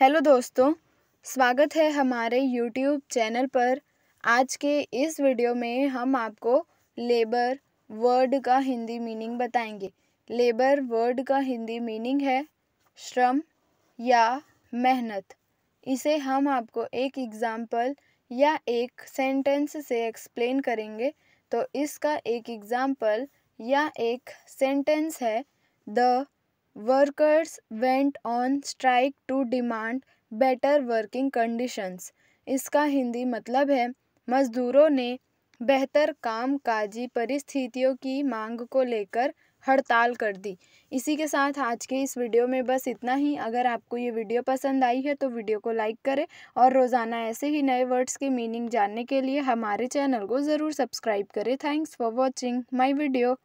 hello दोस्तों स्वागत है हमारे यूट्यूब चैनल पर आज के इस वीडियो में हम आपको लेबर वर्ड का हिंदी मीनिंग बताएंगे लेबर वर्ड का हिंदी मीनिंग है श्रम या मेहनत इसे हम आपको एक एग्ज़ाम्पल या एक सेंटेंस से एक्सप्लेन करेंगे तो इसका एक एग्ज़ाम्पल या एक सेंटेंस है the workers went on strike to demand better working conditions इसका हिंदी मतलब है मजदूरों ने बेहतर काम काजी परिस्थितियों की मांग को लेकर हड़ताल कर दी इसी के साथ आज के इस वीडियो में बस इतना ही अगर आपको ये वीडियो पसंद आई है तो वीडियो को लाइक करें और रोज़ाना ऐसे ही नए वर्ड्स के मीनिंग जानने के लिए हमारे चैनल को ज़रूर सब्सक्राइब करें thanks for watching my video